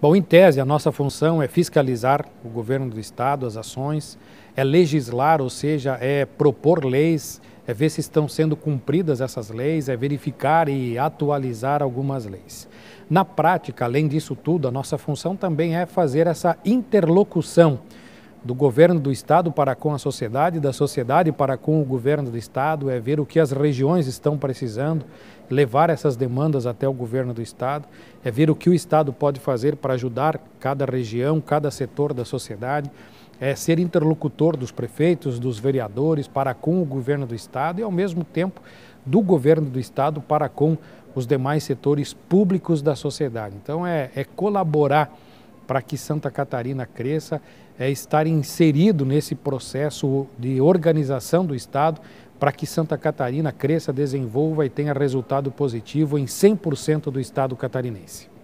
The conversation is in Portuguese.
Bom, em tese, a nossa função é fiscalizar o governo do Estado, as ações, é legislar, ou seja, é propor leis, é ver se estão sendo cumpridas essas leis, é verificar e atualizar algumas leis. Na prática, além disso tudo, a nossa função também é fazer essa interlocução do governo do Estado para com a sociedade, da sociedade para com o governo do Estado, é ver o que as regiões estão precisando, levar essas demandas até o governo do Estado, é ver o que o Estado pode fazer para ajudar cada região, cada setor da sociedade, é ser interlocutor dos prefeitos, dos vereadores para com o governo do Estado e, ao mesmo tempo, do governo do Estado para com os demais setores públicos da sociedade. Então, é, é colaborar para que Santa Catarina cresça é estar inserido nesse processo de organização do Estado para que Santa Catarina cresça, desenvolva e tenha resultado positivo em 100% do Estado catarinense.